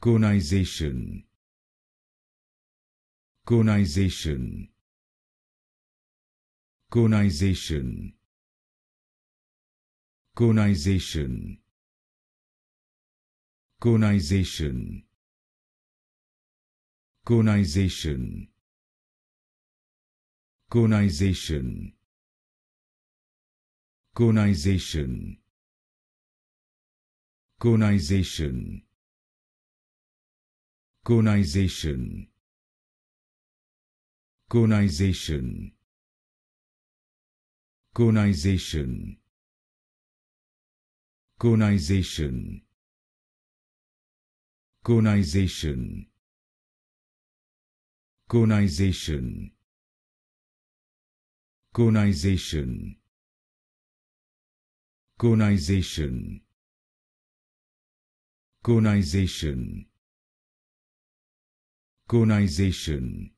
conization conization conization conization conization conization conization conization conization Conization Conization Conization Conization Conization Conization Conization Conization Conization colonization